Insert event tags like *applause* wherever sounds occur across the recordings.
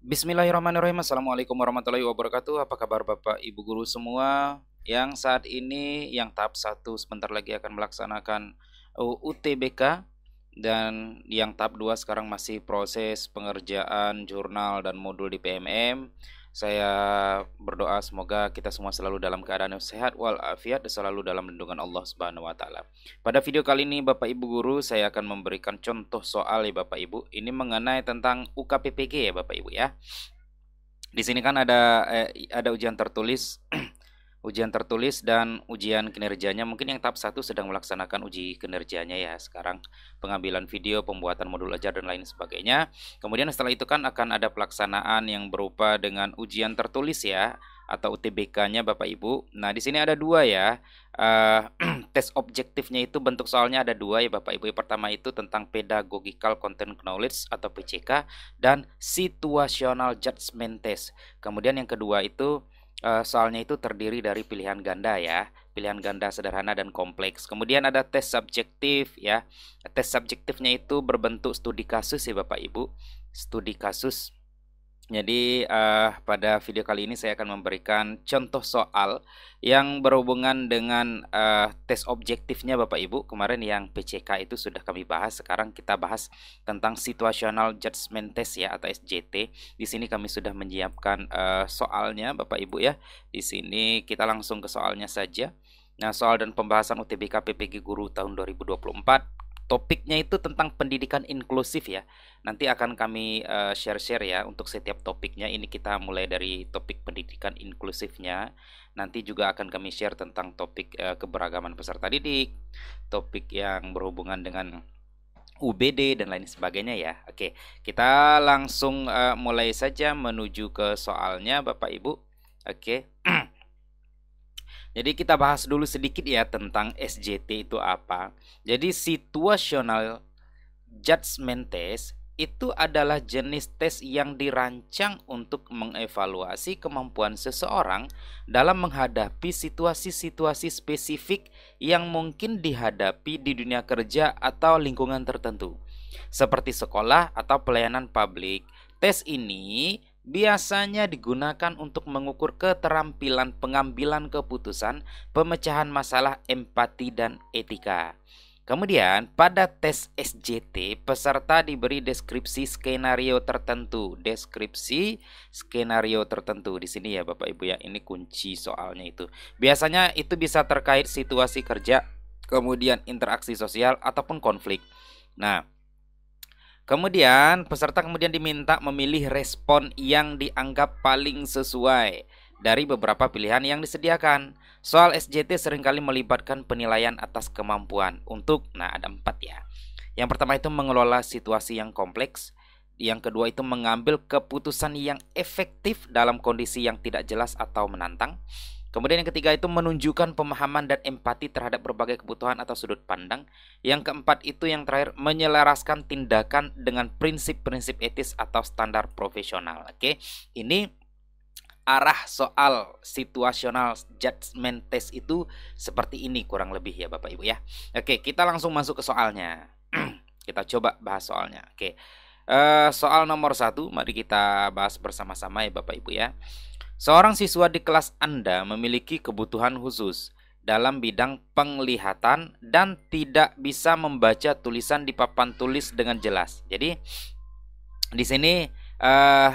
Bismillahirrahmanirrahim. Assalamualaikum warahmatullahi wabarakatuh. Apa kabar Bapak Ibu guru semua yang saat ini yang tahap 1 sebentar lagi akan melaksanakan UTBK uh, dan yang tahap 2 sekarang masih proses pengerjaan jurnal dan modul di PMM. Saya berdoa semoga kita semua selalu dalam keadaan yang sehat walafiat dan selalu dalam lindungan Allah Subhanahu wa taala. Pada video kali ini Bapak Ibu guru saya akan memberikan contoh soal ya Bapak Ibu. Ini mengenai tentang UKPPG ya Bapak Ibu ya. Di sini kan ada eh, ada ujian tertulis *clears throat* ujian tertulis dan ujian kinerjanya. Mungkin yang tahap satu sedang melaksanakan uji kinerjanya ya sekarang pengambilan video, pembuatan modul ajar dan lain sebagainya. Kemudian setelah itu kan akan ada pelaksanaan yang berupa dengan ujian tertulis ya atau UTBK-nya Bapak Ibu. Nah, di sini ada dua ya. Uh, *clears throat* tes objektifnya itu bentuk soalnya ada dua ya Bapak Ibu. Yang pertama itu tentang pedagogical content knowledge atau PCK dan situational judgment test. Kemudian yang kedua itu uh, soalnya itu terdiri dari pilihan ganda ya pilihan ganda sederhana dan kompleks. Kemudian ada tes subjektif ya. Tes subjektifnya itu berbentuk studi kasus ya Bapak Ibu. Studi kasus jadi uh, pada video kali ini saya akan memberikan contoh soal yang berhubungan dengan uh, tes objektifnya Bapak Ibu. Kemarin yang PCK itu sudah kami bahas, sekarang kita bahas tentang situasional judgment test ya atau SJT. Di sini kami sudah menyiapkan uh, soalnya Bapak Ibu ya. Di sini kita langsung ke soalnya saja. Nah, soal dan pembahasan UTBK PPG Guru tahun 2024 topiknya itu tentang pendidikan inklusif ya. Nanti akan kami eh, share-share uh, ya untuk setiap topiknya. Ini kita mulai dari topik pendidikan inklusifnya. Nanti juga akan kami share tentang topik uh, keberagaman peserta didik, topik yang berhubungan dengan UBD dan lain sebagainya ya. Oke, kita langsung uh, mulai saja menuju ke soalnya Bapak Ibu. Oke. *clears throat* Jadi kita bahas dulu sedikit ya tentang SJT itu apa. Jadi situational judgment test itu adalah jenis tes yang dirancang untuk mengevaluasi kemampuan seseorang dalam menghadapi situasi-situasi spesifik yang mungkin dihadapi di dunia kerja atau lingkungan tertentu, seperti sekolah atau pelayanan publik. Tes ini biasanya digunakan untuk mengukur keterampilan pengambilan keputusan, pemecahan masalah empati dan etika. Kemudian, pada tes SJT, peserta diberi deskripsi skenario tertentu. Deskripsi skenario tertentu di sini ya, Bapak Ibu ya. Ini kunci soalnya itu. Biasanya itu bisa terkait situasi kerja, kemudian interaksi sosial ataupun konflik. Nah, Kemudian peserta kemudian diminta memilih respon yang dianggap paling sesuai dari beberapa pilihan yang disediakan. Soal SJT seringkali melibatkan penilaian atas kemampuan untuk, nah ada empat ya. Yang pertama itu mengelola situasi yang kompleks. Yang kedua itu mengambil keputusan yang efektif dalam kondisi yang tidak jelas atau menantang. Kemudian yang ketiga itu menunjukkan pemahaman dan empati terhadap berbagai kebutuhan atau sudut pandang. Yang keempat itu yang terakhir menyelaraskan tindakan dengan prinsip-prinsip etis atau standar profesional. Oke. Ini arah soal situasional judgment test itu seperti ini kurang lebih ya Bapak Ibu ya. Oke, kita langsung masuk ke soalnya. *clears throat* kita coba bahas soalnya. Oke. Eh, soal nomor satu, mari kita bahas bersama-sama ya Bapak Ibu ya. Seorang siswa di kelas Anda memiliki kebutuhan khusus dalam bidang penglihatan dan tidak bisa membaca tulisan di papan tulis dengan jelas. Jadi di sini uh,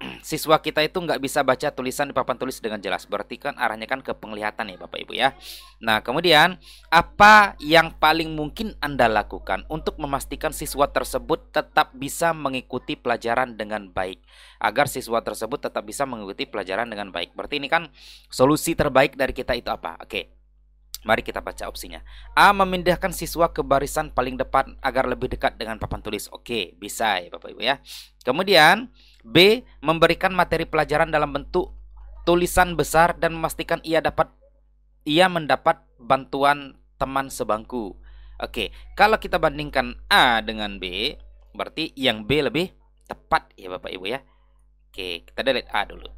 *clears throat* siswa kita itu nggak bisa baca tulisan di papan tulis dengan jelas. Berarti kan arahnya kan ke penglihatan ya Bapak Ibu ya. Nah kemudian apa yang paling mungkin Anda lakukan untuk memastikan siswa tersebut tetap bisa mengikuti pelajaran dengan baik. Agar siswa tersebut tetap bisa mengikuti pelajaran dengan baik. Berarti ini kan solusi terbaik dari kita itu apa? Oke, Mari kita baca opsinya. A. Memindahkan siswa ke barisan paling depan agar lebih dekat dengan papan tulis. Oke, bisa ya Bapak Ibu ya. Kemudian B. Memberikan materi pelajaran dalam bentuk tulisan besar dan memastikan ia dapat ia mendapat bantuan teman sebangku. Oke, kalau kita bandingkan A dengan B, berarti yang B lebih tepat ya Bapak Ibu ya. Oke, kita delete A dulu.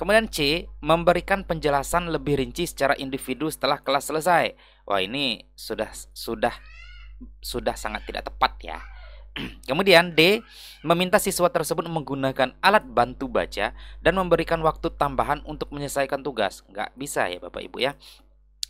Kemudian C, memberikan penjelasan lebih rinci secara individu setelah kelas selesai. Wah, ini sudah sudah sudah sangat tidak tepat ya. Kemudian D meminta siswa tersebut menggunakan alat bantu baca dan memberikan waktu tambahan untuk menyelesaikan tugas. Nggak bisa ya Bapak Ibu ya.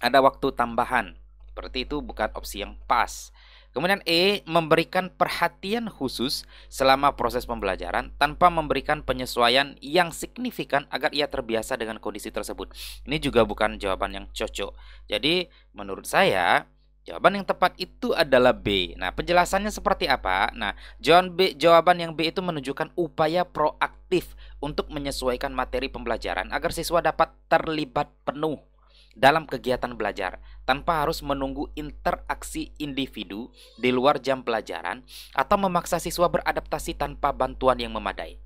Ada waktu tambahan. Seperti itu bukan opsi yang pas. Kemudian E memberikan perhatian khusus selama proses pembelajaran tanpa memberikan penyesuaian yang signifikan agar ia terbiasa dengan kondisi tersebut. Ini juga bukan jawaban yang cocok. Jadi menurut saya Jawaban yang tepat itu adalah B. Nah, penjelasannya seperti apa? Nah, jawaban B, jawaban yang B itu menunjukkan upaya proaktif untuk menyesuaikan materi pembelajaran agar siswa dapat terlibat penuh dalam kegiatan belajar tanpa harus menunggu interaksi individu di luar jam pelajaran atau memaksa siswa beradaptasi tanpa bantuan yang memadai.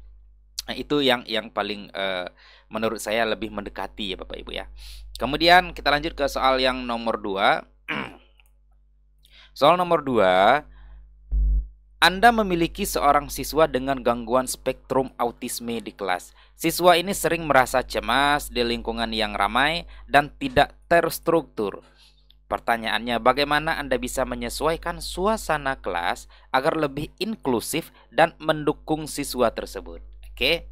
Nah, itu yang yang paling uh, menurut saya lebih mendekati ya Bapak Ibu ya. Kemudian kita lanjut ke soal yang nomor 2. *clears throat* Soal nomor dua, Anda memiliki seorang siswa dengan gangguan spektrum autisme di kelas. Siswa ini sering merasa cemas di lingkungan yang ramai dan tidak terstruktur. Pertanyaannya, bagaimana Anda bisa menyesuaikan suasana kelas agar lebih inklusif dan mendukung siswa tersebut? Oke,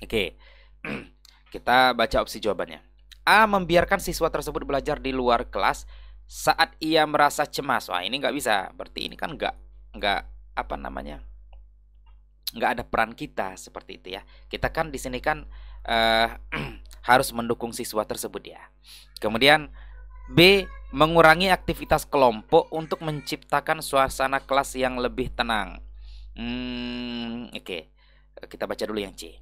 oke, *clears throat* kita baca opsi jawabannya. A. Membiarkan siswa tersebut belajar di luar kelas saat ia merasa cemas wah ini nggak bisa berarti ini kan nggak nggak apa namanya nggak ada peran kita seperti itu ya kita kan di sini kan uh, *clears throat* harus mendukung siswa tersebut ya kemudian B mengurangi aktivitas kelompok untuk menciptakan suasana kelas yang lebih tenang hmm, oke okay. kita baca dulu yang C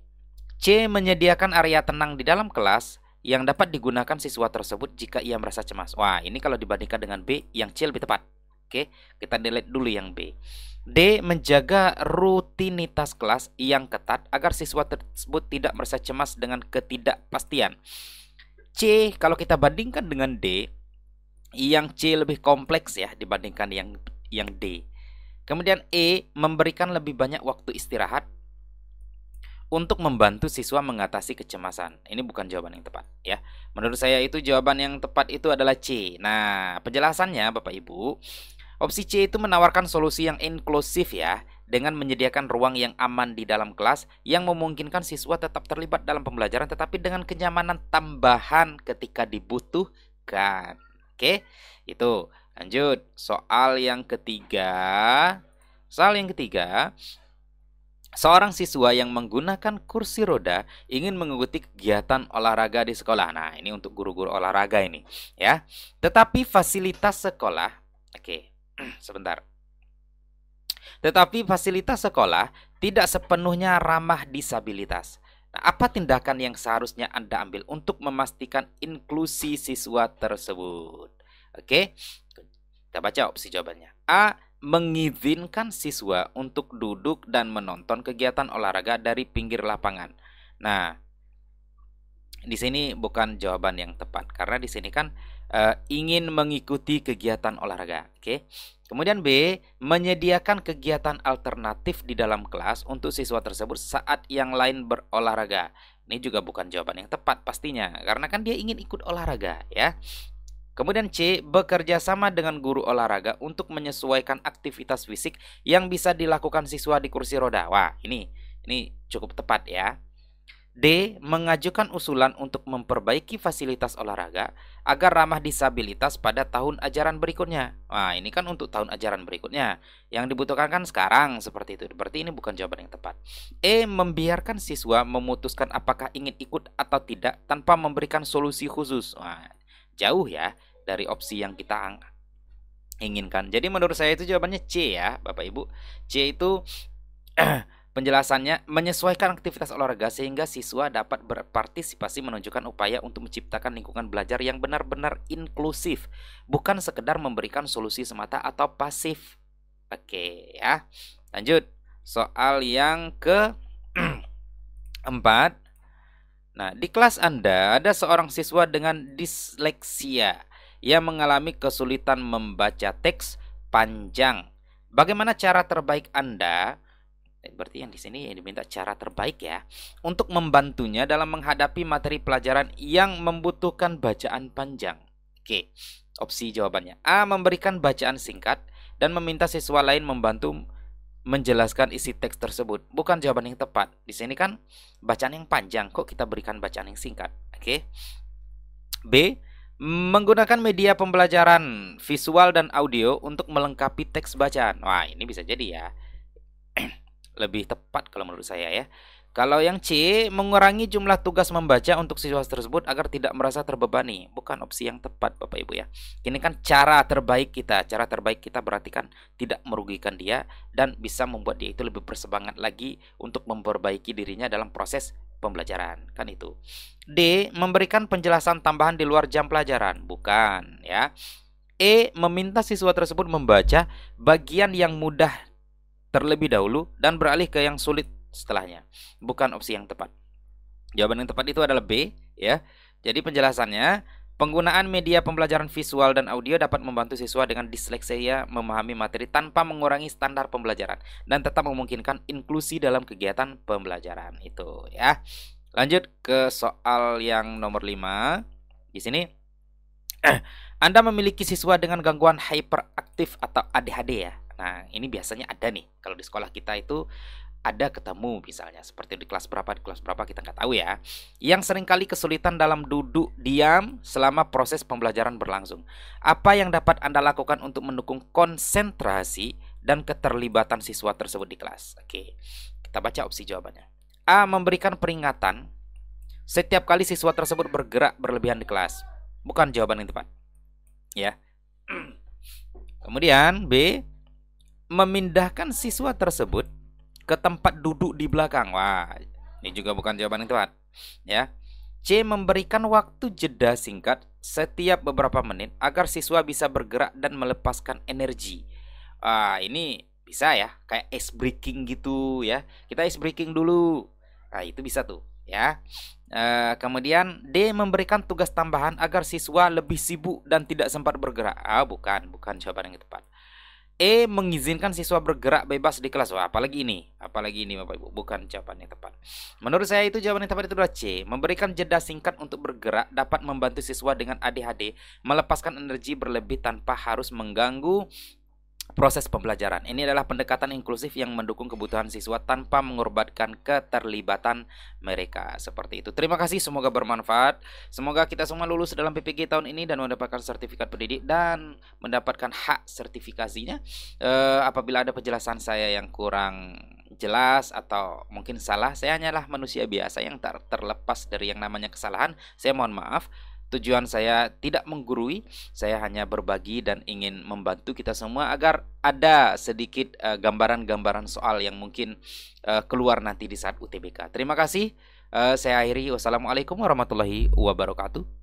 C menyediakan area tenang di dalam kelas yang dapat digunakan siswa tersebut jika ia merasa cemas. Wah, ini kalau dibandingkan dengan B, yang C lebih tepat. Oke, kita delete dulu yang B. D. Menjaga rutinitas kelas yang ketat agar siswa tersebut tidak merasa cemas dengan ketidakpastian. C. Kalau kita bandingkan dengan D, yang C lebih kompleks ya dibandingkan yang yang D. Kemudian E. Memberikan lebih banyak waktu istirahat untuk membantu siswa mengatasi kecemasan. Ini bukan jawaban yang tepat, ya. Menurut saya itu jawaban yang tepat itu adalah C. Nah, penjelasannya Bapak Ibu, opsi C itu menawarkan solusi yang inklusif ya, dengan menyediakan ruang yang aman di dalam kelas yang memungkinkan siswa tetap terlibat dalam pembelajaran tetapi dengan kenyamanan tambahan ketika dibutuhkan. Oke, itu. Lanjut, soal yang ketiga. Soal yang ketiga, Seorang siswa yang menggunakan kursi roda ingin mengikuti kegiatan olahraga di sekolah. Nah, ini untuk guru-guru olahraga ini, ya. Tetapi fasilitas sekolah, oke, okay, *clears throat* sebentar. Tetapi fasilitas sekolah tidak sepenuhnya ramah disabilitas. Nah, apa tindakan yang seharusnya Anda ambil untuk memastikan inklusi siswa tersebut? Oke. Okay? Kita baca opsi jawabannya. A mengizinkan siswa untuk duduk dan menonton kegiatan olahraga dari pinggir lapangan. Nah, di sini bukan jawaban yang tepat karena di sini kan e, ingin mengikuti kegiatan olahraga, oke? Kemudian B, menyediakan kegiatan alternatif di dalam kelas untuk siswa tersebut saat yang lain berolahraga. Ini juga bukan jawaban yang tepat pastinya karena kan dia ingin ikut olahraga, ya. Kemudian C, bekerja sama dengan guru olahraga untuk menyesuaikan aktivitas fisik yang bisa dilakukan siswa di kursi roda. Wah, ini ini cukup tepat ya. D. Mengajukan usulan untuk memperbaiki fasilitas olahraga agar ramah disabilitas pada tahun ajaran berikutnya. Wah, ini kan untuk tahun ajaran berikutnya. Yang dibutuhkan kan sekarang seperti itu. Berarti ini bukan jawaban yang tepat. E. Membiarkan siswa memutuskan apakah ingin ikut atau tidak tanpa memberikan solusi khusus. Wah, jauh ya dari opsi yang kita inginkan. Jadi menurut saya itu jawabannya C ya, Bapak Ibu. C itu *clears throat* Penjelasannya, menyesuaikan aktivitas olahraga sehingga siswa dapat berpartisipasi menunjukkan upaya untuk menciptakan lingkungan belajar yang benar-benar inklusif, bukan sekedar memberikan solusi semata atau pasif. Oke ya, lanjut. Soal yang ke *clears throat* empat. Nah, di kelas Anda ada seorang siswa dengan disleksia yang mengalami kesulitan membaca teks panjang. Bagaimana cara terbaik Anda? Eh, berarti yang di sini yang diminta cara terbaik ya untuk membantunya dalam menghadapi materi pelajaran yang membutuhkan bacaan panjang. Oke, opsi jawabannya A. Memberikan bacaan singkat dan meminta siswa lain membantu menjelaskan isi teks tersebut. Bukan jawaban yang tepat. Di sini kan bacaan yang panjang, kok kita berikan bacaan yang singkat. Oke. B. Menggunakan media pembelajaran visual dan audio untuk melengkapi teks bacaan. Wah, ini bisa jadi ya lebih tepat kalau menurut saya ya. Kalau yang C, mengurangi jumlah tugas membaca untuk siswa tersebut agar tidak merasa terbebani. Bukan opsi yang tepat, Bapak Ibu ya. Ini kan cara terbaik kita. Cara terbaik kita berarti kan tidak merugikan dia dan bisa membuat dia itu lebih bersemangat lagi untuk memperbaiki dirinya dalam proses pembelajaran. Kan itu. D, memberikan penjelasan tambahan di luar jam pelajaran. Bukan, ya. E, meminta siswa tersebut membaca bagian yang mudah terlebih dahulu dan beralih ke yang sulit setelahnya. Bukan opsi yang tepat. Jawaban yang tepat itu adalah B, ya. Jadi penjelasannya, penggunaan media pembelajaran visual dan audio dapat membantu siswa dengan disleksia memahami materi tanpa mengurangi standar pembelajaran dan tetap memungkinkan inklusi dalam kegiatan pembelajaran itu, ya. Lanjut ke soal yang nomor 5. Di sini *clears throat* anda memiliki siswa dengan gangguan hyperaktif atau ADHD ya Nah, ini biasanya ada nih kalau di sekolah kita itu ada ketemu misalnya seperti di kelas berapa di kelas berapa kita nggak tahu ya yang seringkali kesulitan dalam duduk diam selama proses pembelajaran berlangsung apa yang dapat anda lakukan untuk mendukung konsentrasi dan keterlibatan siswa tersebut di kelas oke kita baca opsi jawabannya a memberikan peringatan setiap kali siswa tersebut bergerak berlebihan di kelas bukan jawaban yang tepat ya *clears throat* kemudian b memindahkan siswa tersebut ke tempat duduk di belakang. Wah, ini juga bukan jawaban yang tepat. Ya. C memberikan waktu jeda singkat setiap beberapa menit agar siswa bisa bergerak dan melepaskan energi. Ah, ini bisa ya, kayak ice breaking gitu ya. Kita ice breaking dulu. Nah, itu bisa tuh ya. E, kemudian D memberikan tugas tambahan agar siswa lebih sibuk dan tidak sempat bergerak. Ah, bukan, bukan jawaban yang tepat. E mengizinkan siswa bergerak bebas di kelas. Wah, apalagi ini, apalagi ini Bapak Ibu, bukan jawaban yang tepat. Menurut saya itu jawaban yang tepat itu adalah C. Memberikan jeda singkat untuk bergerak dapat membantu siswa dengan ADHD melepaskan energi berlebih tanpa harus mengganggu proses pembelajaran. Ini adalah pendekatan inklusif yang mendukung kebutuhan siswa tanpa mengorbankan keterlibatan mereka. Seperti itu. Terima kasih, semoga bermanfaat. Semoga kita semua lulus dalam PPG tahun ini dan mendapatkan sertifikat pendidik dan mendapatkan hak sertifikasinya. E, apabila ada penjelasan saya yang kurang jelas atau mungkin salah, saya hanyalah manusia biasa yang tak terlepas dari yang namanya kesalahan. Saya mohon maaf. Tujuan saya tidak menggurui, saya hanya berbagi dan ingin membantu kita semua agar ada sedikit eh, gambaran-gambaran soal yang mungkin uh, keluar nanti di saat UTBK. Terima kasih. Uh, saya akhiri. Wassalamualaikum warahmatullahi wabarakatuh.